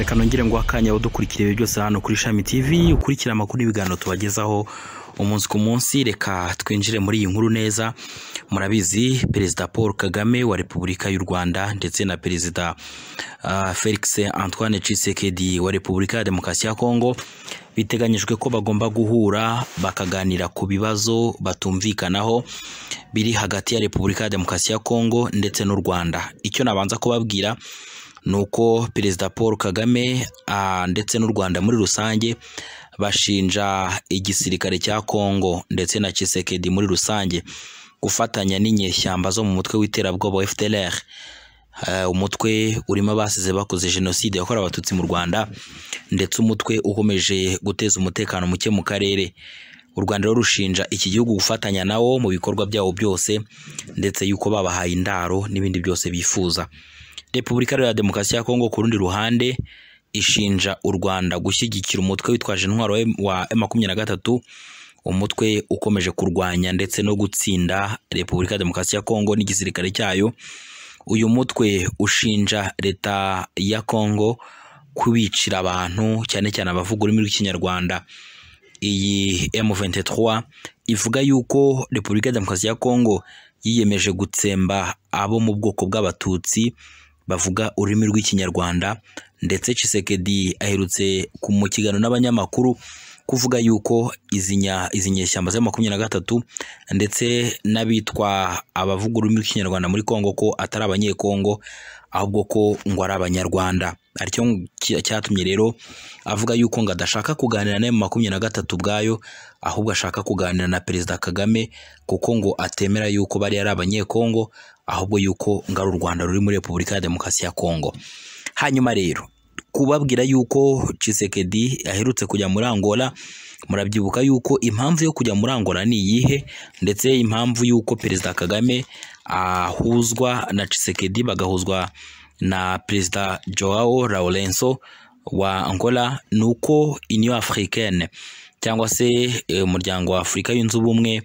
reka nongere ngo akanya udukurikire byose hano kuri shami tv ukurikira amakuru y'ibiganiro tubagezaho umunsi ku munsi reka twinjire muri iyi nkuru neza murabizi perezida paul kagame wa repubulika y'u rwanda ndetse na perezida ah, felix antoine cisekedi wa repubulika ya demokarasi ya kongo biteganyijwe ko bagomba guhura bakaganira ku bibazo batumvikanaho biri hagati ya repubulika ya demokarasi ya kongo ndetse n'u rwanda icyo nabanza kubabwira ni uko perezida paul kagame ndetse n'u rwanda muri rusange bashinja igisirikare cya congo ndetse na Tshisekedi muri rusange gufatanya n'inyeshyamba zo mu mutwe w'iterabwoba FDLR umutwe urimo abasize bakoze jenoside yakorewe abatutsi mu rwanda ndetse umutwe ukomeje guteza umutekano muke mu karere u rwanda rero rushinja iki gihugu gufatanya nawo mu bikorwa byawo byose ndetse yuko babahaye indaro n'ibindi byose bifuza repubulika ya demokarasi ya kongo ku rundi ruhande ishinja u rwanda gushyigikira umutwe witwaje intwaro wa makumyabiri na gatatu umutwe ukomeje kurwanya ndetse no gutsinda repubulika ya demokarasi ya kongo n'igisirikare cyayo uyu mutwe ushinja leta ya kongo kubicira abantu cyane cyane abavuga ururimi rw'ikinyarwanda iyi M23 ivuga yuko repubulika ya demokarasi ya kongo yiyemeje gutsemba abo mu bwoko bw'abatutsi bavuga ururimi rw'ikinyarwanda ndetse Tshisekedi aherutse mu kiganiro n'abanyamakuru kuvuga yuko izinya nyeshyamba za makumyabiri na gatatu ndetse n'abitwa abavuga ururimi rw'ikinyarwanda muri Congo ko atari abanyekongo ahubwo ko ngo ari abanyarwanda aricyo cyatumye rero avuga yuko ngo adashaka kuganira na makumyabiri na gatatu ubwayo ahubwo ashaka kuganira na Perezida Kagame kuko ngo atemera yuko bari ari abanyekongo ahubwo yuko ngari u rwanda ruri muri repubulika ya demokarasi ya kongo hanyuma rero kubabwira yuko Chisekedi aherutse kujya muri Angola murabyibuka yuko impamvu yo kujya muri Angola ni iyihe ndetse impamvu yuko Perezida Kagame ahuzwa na Chisekedi bagahuzwa na Perezida Joao Lourenço wa Angola ni uko Union Africaine cyangwa se eh, umuryango wa Afurika yunze ubumwe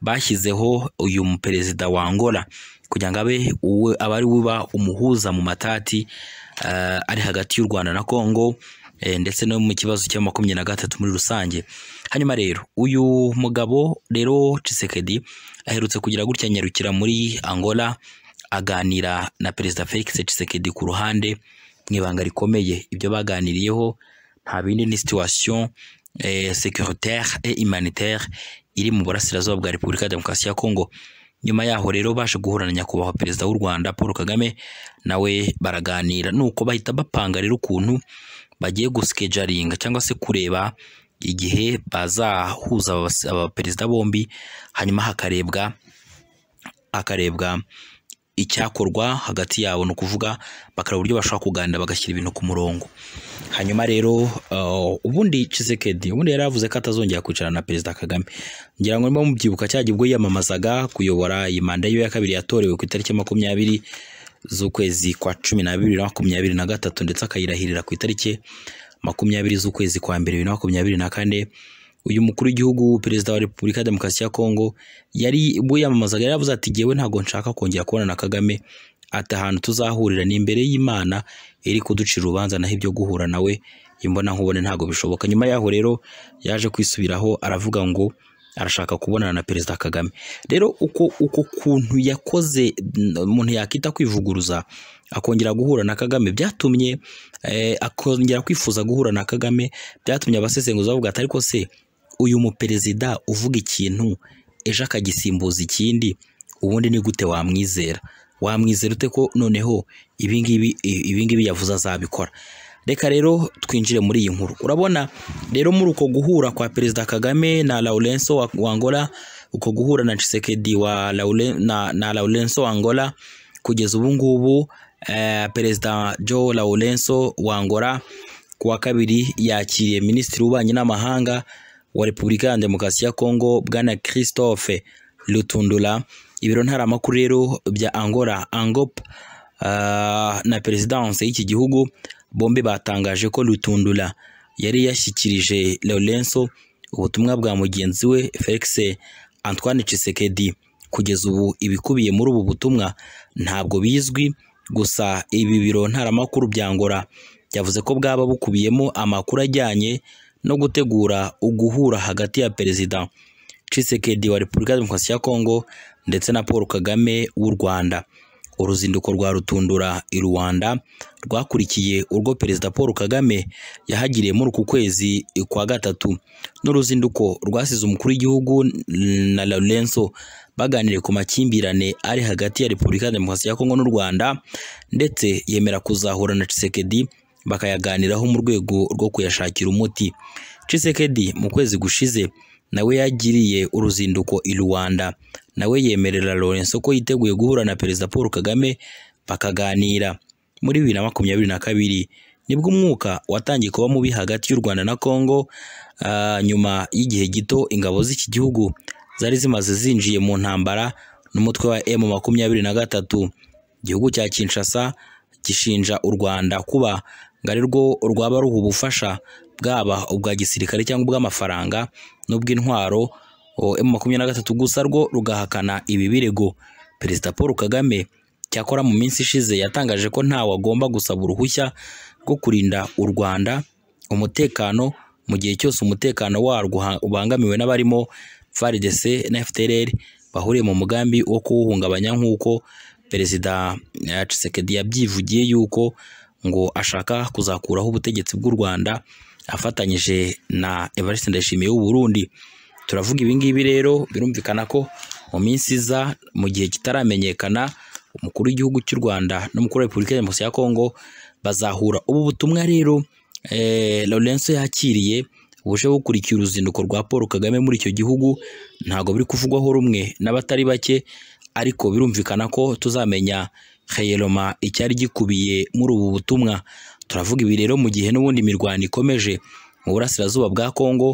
bashyizeho uyu perezida wa Angola kugira ngo abe uwe aba ari uba umuhuza mu matati eh, ari hagati y'u Rwanda na Kongo eh, ndetse no mu kibazo cya makumyabiri na gatatu muri rusange hanyuma rero uyu mugabo rero Tshisekedi aherutse kugira gutya anyarukira muri Angola aganira na perezida Felix Tshisekedi ku ruhande mu ibanga rikomeye ibyo baganiriyeho nta bindi ni situation eh, sécuritaire et humanitaire iri mu burasirazuba bwa Repubulika ya Demokarasi ya Congo nyuma yaho rero baje guhura na nyakubahwa perezida w'u Rwanda Paul Kagame nawe baraganira nuko bahita bapanga rero ukuntu bagiye guskejaringa cyangwa se kureba igihe bazahuza abaperezida bombi hanyuma hakarebwa hakarebwa icyakorwa hagati yabo ni ukuvuga bakareba uburyo bashobora kuganira bagashyira ibintu ku murongo hanyuma rero uh, ubundi Tshisekedi ubundi yari yavuze ko atazongera kwicarana na perezida Kagame ngira ngo niba mubyibuka cyajya ubwo yiyamamazaga kuyobora iyi manda yiwe ya kabiri yatorewe ku itariki makumyabiri z'ukwezi kwa cumi n'abiri na makumyabiri na gatatu ndetse akayirahirira ku itariki makumyabiri z'ukwezi kwa mbere bibiri na makumyabiri na kane uyu mukuru w'igihugu perezida wa repubulika ya demokarasi ya kongo yari ubwo yiyamamazaga yari ati ngewe ntabwo nshaka kongera kubona na kagame ati ahantu tuzahurira ni imbere y'Imana iri kuducira urubanza naho ibyo guhura nawe imbona nkubone ntabwo bishoboka nyuma yaho rero yaje kwisubiraho aravuga ngo arashaka kubonana na perezida kagame rero uko uko kuntu yakoze umuntu yakita kwivuguruza akongera guhura na kagame byatumye eh, akongera kwifuza guhura na kagame byatumye abasesenguzi bavuga ati ariko se uyu muperezida uvuga ikintu ejo akagisimbuza ikindi ubundi ni gute wamwizera wamwizera ute ko noneho ibingibi ibingibi yavuze azabikora reka rero twinjire muri iyi nkuru urabona rero muri uko guhura kwa perezida kagame na laurenso wa angola uko guhura na cisekedi wa na, na laurenso wa angola kugeza ubu ngubu eh, perezida joe laurenso wa kuwa kabiri yakiriye minisitiri w'ububanyi n'amahanga wa repubulika ya demokarasi ya kongo bwana christophe lutundula ibiro ntaramakuru rero bya Angola Angop ah, na perezidanse y'iki gihugu bombi batangaje ko Lutundula yari yashyikirije Laurenso ubutumwa bwa mugenzi we Felix Antoine Tshisekedi kugeza ubu ibikubiye muri ubu butumwa ntabwo bizwi gusa ibi biro ntaramakuru bya Angola byavuze ko bwaba bukubiyemo amakuru ajyanye no gutegura uguhura hagati ya perezida Tshisekedi wa Repubulika Demokarasi ya Kongo ndetse na Paul Kagame w'u Rwanda uruzinduko rwa Rutundura i Rwanda rwakurikiye urwo Perezida Paul Kagame yahagiriye muri uku kwezi kwa gatatu n'uruzinduko rwasize umukuru w'igihugu na Lorenzo baganiriye ku makimbirane ari hagati ya Repubulika ya Demokarasi ya Kongo n'u Rwanda ndetse yemera kuzahura na Tshisekedi bakayaganiraho mu rwego rwo kuyashakira umuti Tshisekedi mu kwezi gushize nawe yagiriye uruzinduko i Luanda nawe yemerera Lorenzo ko yiteguye guhura na Perezida Paul Kagame bakaganira muri bibiri na makumyabiri na kabiri nibwo umwuka watangiye kuba mubi hagati y'u Rwanda na Congo ah, nyuma y'igihe gito ingabo z'iki gihugu zari zimaze zinjiye mu ntambara n'umutwe wa M makumyabiri na gatatu igihugu cya Kinshasa gishinja u Rwanda kuba ngo ari rwaba ruha ubufasha bwaba ubwa gisirikare cyangwa ubw'amafaranga n'ubw'intwaro makumyabiri na gatatu gusa rwo rugahakana ibi birego perezida paul kagame cyakora mu minsi ishize yatangaje ko ntawe agomba gusaba uruhushya rwo kurinda u rwanda umutekano mu gihe cyose umutekano warwo ubangamiwe n'abarimo FARDC na FDLR bahuriye mu mugambi wo kuwuhungabanya nk'uko perezida eh, Tshisekedi yabyivugiye yuko ngo ashaka kuzakuraho ubutegetsi bw'u Rwanda afatanyije na Evariste Ndayishimiye w'u Burundi turavuga ibi ngibi rero birumvikana ko mu minsi iza mu gihe kitaramenyekana umukuru w'igihugu cy'u Rwanda n'umukuru wa Repubulika ya Demokarasi Kongo bazahura ubu butumwa rero eh, Lorenzo yakiriye buje bukurikiye uruzinduko rwa Paul Kagame muri icyo gihugu ntago biri kuvugwaho rumwe n'abatari bake ariko birumvikana ko tuzamenya Khayeloma icyari gikubiye muri ubu butumwa turavuga ibi rero mu gihe n'ubundi mirwano ikomeje mu burasirazuba bwa Kongo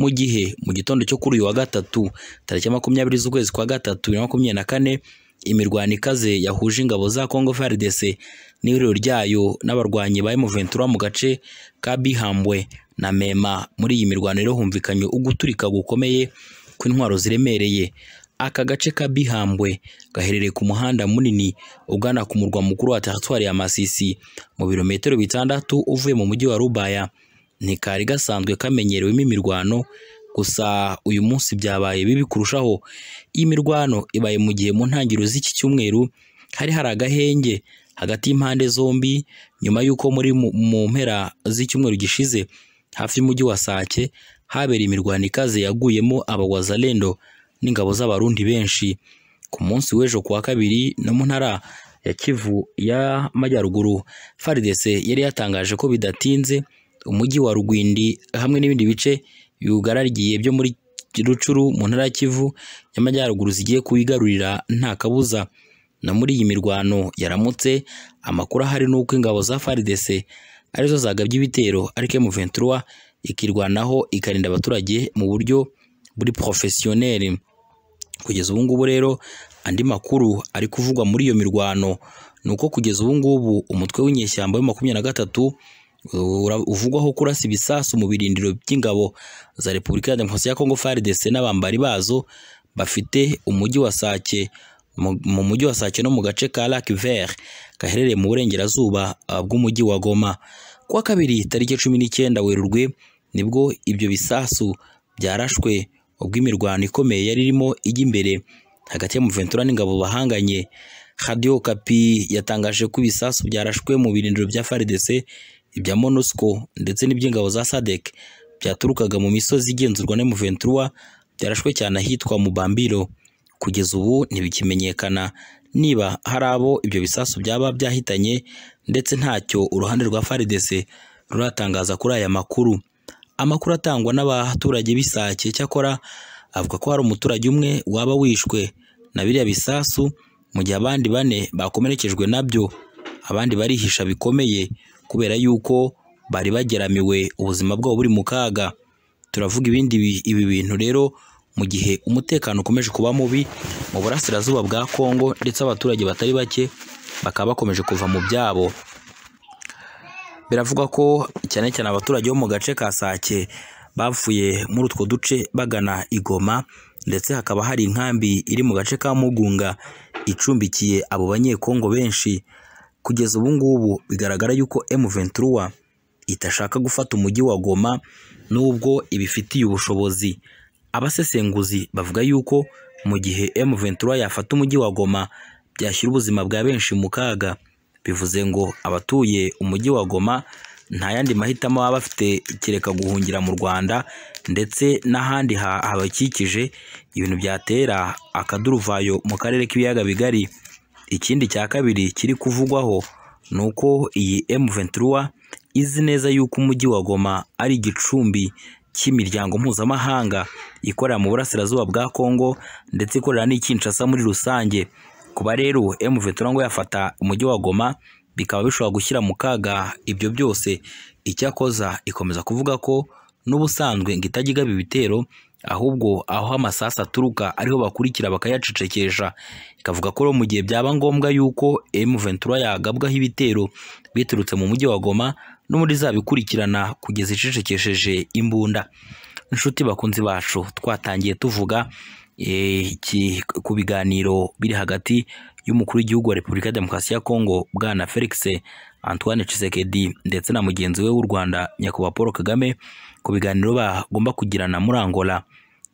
mu gihe mu gitondo cyo kuri uyu wa gatatu tariki makumyabiri z'ukwezi kwa gatatu bibiri na makumyabiri na kane imirwano ikaze yahuje ingabo za Congo FARDC n'ihuriro ryayo n'abarwanyi ba m mu gace ka Bihambwe na Mema muri iyi mirwano rero humvikanye uguturika gukomeye kw'intwaro ziremereye aka gace ka Bihambwe gaherereye ku muhanda munini ugana ku murwa mukuru wa teritwari ya Masisi mu birometero bitandatu uvuye mu mujyi wa Rubaya ntikari gasanzwe kamenyerewemo imirwano gusa uyu munsi byabaye bibi kurushaho imirwano ibaye mu gihe mu ntangiriro z'iki cyumweru hari hari agahenge hagati y'impande zombi nyuma y'uko muri mu mpera z'icyumweru gishize hafi y'umujyi wa Sake habera imirwano ikaze yaguyemo Abagwazalendo. n'ingabo z'abarundi benshi ku munsi w'ejo kuwa kabiri no mu ntara ya kivu y'amajyaruguru FARDC yari yatangaje ko bidatinze umujyi wa Rugwindi hamwe n'ibindi bice biwugarariye byo muri Rucuru mu ntara ya Kivu y'amajyaruguru zigiye kuyigarurira nta kabuza no muri iyi mirwano yaramutse amakuru ahari n'uko ingabo za FARDC arizo zagabye ibitero ariko M23 ikirwanaho ikarinda abaturage mu buryo buri professionnel Kugeza ubu ngubu rero andi makuru ari kuvugwa muri iyo mirwano ni uko kugeza ubu ngubu umutwe w'inyeshyamba wa makumyabiri na gatatu uvugwaho kurasa ibisasu mu birindiro by'ingabo za Repubulika ya Demokarasi ya Kongo FARDC n'abambari bazo bafite umujyi wa Sake mu mujyi wa Sake no mu gace ka Lac Vert gaherereye mu burengerazuba ah, bw'umujyi wa Goma. Kuwa kabiri tariki cumi n'icyenda Werurwe nibwo ibyo bisasu byarashwe ubwo imirwano ikomeye yari irimo ijya imbere hagati ya Muventura n'ingabo bahanganye Radio Okapi yatangaje ko ibisasu byarashwe mu birindiro bya FARDC ibya monosco ndetse n'iby'ingabo za SADC byaturukaga mu misozi igenzurwa na Muventura byarashwe cyane ahitwa mu Bambiro kugeza ubu ntibikimenyekana niba hari abo ibyo bisasu byaba byahitanye ndetse ntacyo uruhande rwa FARDC ruratangaza kuri aya makuru amakuru atangwa n'abaturage b'Isake cyakora avuga ko hari umuturage umwe waba wishwe na biriya bisasu mu gihe abandi bane bakomerekejwe nabyo abandi barihisha bikomeye kubera yuko bari bageramiwe ubuzima bwabo buri mu kaga turavuga ibindi ibi bintu rero mu gihe umutekano ukomeje kuba mubi mu burasirazuba bwa Kongo ndetse abaturage batari bake bakaba bakomeje kuva mu byabo biravugwa ko cyane cyane abaturage bo mu gace ka Sake bavuye muri utwo duce bagana i Goma ndetse hakaba hari inkambi iri mu gace ka Mugunga icumbikiye abo banyekongo benshi kugeza ubu ngubu bigaragara yuko M23 itashaka gufata umujyi wa Goma nubwo ibifitiye ubushobozi abasesenguzi bavuga yuko mu gihe M23 yafata umujyi wa Goma byashyira ubuzima bwa benshi mu kaga bivuze ngo abatuye umujyi wa Goma nta yandi mahitamo baba bafite kereka guhungira mu Rwanda ndetse n'ahandi habakikije ibintu byatera akaduruvayo mu karere k'ibiyaga bigari ikindi cya kabiri kiri kuvugwaho ni uko iyi M23 izi neza yuko umujyi wa Goma ari igicumbi cy'imiryango mpuzamahanga ikorera mu burasirazuba bwa Kongo ndetse ikorera n'i Kinshasa muri rusange Kuba rero Emu Ventura ngo yafata umujyi wa Goma bikaba bishobora gushyira mu kaga ibyo byose icyakoza ikomeza kuvuga ko n'ubusanzwe ngo itajya ibitero ahubwo aho amasasu aturuka ariho bakurikira bakayacecekesha ikavuga ko mu gihe byaba ngombwa yuko M23 yagabwaho ibitero biturutse mu mujyi wa Goma n'ubundi izabikurikirana kugeza icecekesheje imbunda inshuti bakunzi bacu twatangiye tuvuga Eh, ku biganiro biri hagati y'umukuru w'igihugu wa Repubulika ya Demokarasi ya Kongo bwana Felix Antoine Tshisekedi ndetse na mugenzi we w'u Rwanda nyakubahwa Paul Kagame ku biganiro bagomba kugirana muri Angola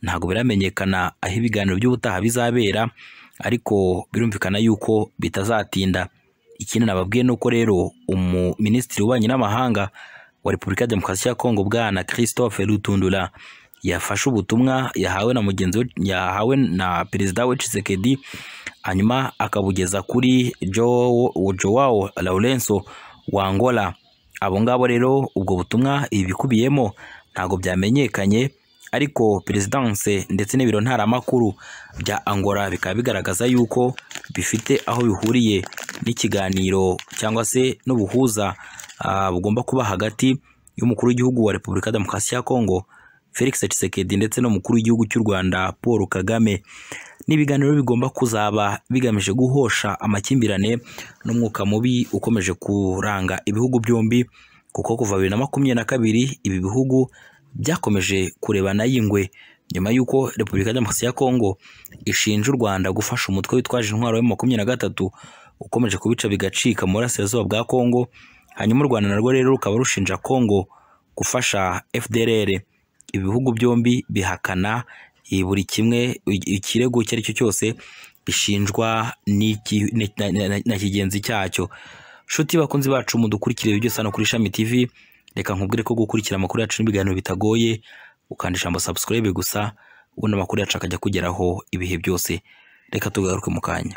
ntabwo biramenyekana aho ibiganiro by'ubutaha bizabera ariko birumvikana yuko bitazatinda ikindi nababwiye ni uko rero umuminisitiri w'ububanyi n'amahanga wa Repubulika ya Demokarasi ya Kongo bwana Christophe Lutundula yafashe ubutumwa yahawe na mugenzi yahawe na perezida we Tshisekedi hanyuma akabugeza kuri Joao Lourenço wa Angola abo ngabo rero ubwo butumwa ibikubiyemo ntabwo byamenyekanye ariko perezidanse ndetse n'ibiro ntaramakuru bya Angola bikaba bigaragaza yuko bifite aho bihuriye n'ikiganiro cyangwa se n'ubuhuza ah, bugomba kuba hagati y'umukuru w'igihugu wa Repubulika ya Demokarasi ya Kongo Felix Tshisekedi ndetse n'umukuru w'igihugu cy'u Rwanda Paul Kagame n’ibiganiro bigomba kuzaba bigamije guhosha amakimbirane n'umwuka mubi ukomeje kuranga ibihugu byombi kuko kuva bibiri na makumyabiri na kabiri ibi bihugu byakomeje kurebana y'ingwe nyuma y'uko Repubulika Demokarasi ya Kongo ishinja u Rwanda gufasha umutwe witwaje intwaro ya makumyabiri na gatatu ukomeje kubica bigacika mu burasirazuba bwa Kongo hanyuma u Rwanda narwo rero rukaba rushinja Kongo gufasha FDLR ibihugu byombi bihakana buri kimwe ikirego icyo ari cyo cyose bishinjwa na kigenzi cyacyo nshuti bakunzi bacu mudukurikire byose hano kuri Shami TV reka nkubwire ko gukurikira amakuru yacu n'ibiganiro bitagoye ukanda ijambo subscribe gusa ubundi amakuru yacu akajya akugeraho ibihe byose reka tugaruke mu kanya